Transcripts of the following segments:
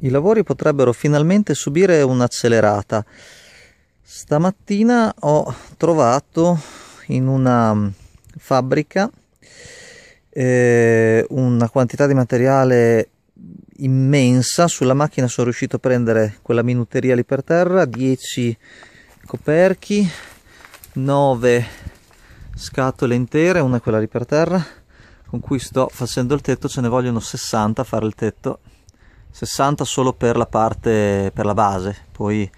I lavori potrebbero finalmente subire un'accelerata. Stamattina ho trovato in una mm, fabbrica eh, una quantità di materiale immensa. Sulla macchina sono riuscito a prendere quella minuteria lì per terra, 10 coperchi, 9 scatole intere, una è quella lì per terra, con cui sto facendo il tetto, ce ne vogliono 60 a fare il tetto. 60 solo per la parte per la base poi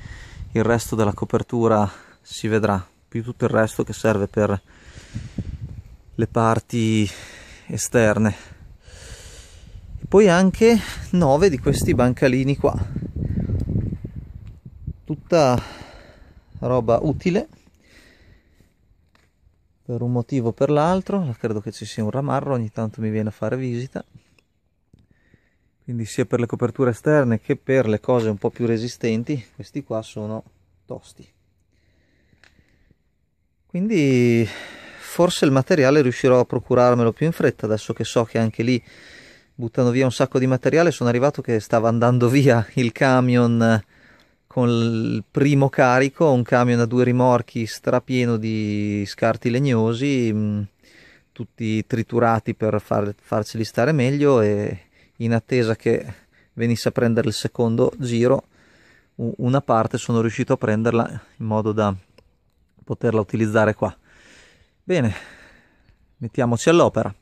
il resto della copertura si vedrà più tutto il resto che serve per le parti esterne e poi anche 9 di questi bancalini qua tutta roba utile per un motivo o per l'altro credo che ci sia un ramarro ogni tanto mi viene a fare visita quindi sia per le coperture esterne che per le cose un po' più resistenti questi qua sono tosti quindi forse il materiale riuscirò a procurarmelo più in fretta adesso che so che anche lì buttano via un sacco di materiale sono arrivato che stava andando via il camion con il primo carico un camion a due rimorchi strapieno di scarti legnosi mm, tutti triturati per far, farceli stare meglio e in attesa che venisse a prendere il secondo giro, una parte sono riuscito a prenderla in modo da poterla utilizzare qua. Bene, mettiamoci all'opera.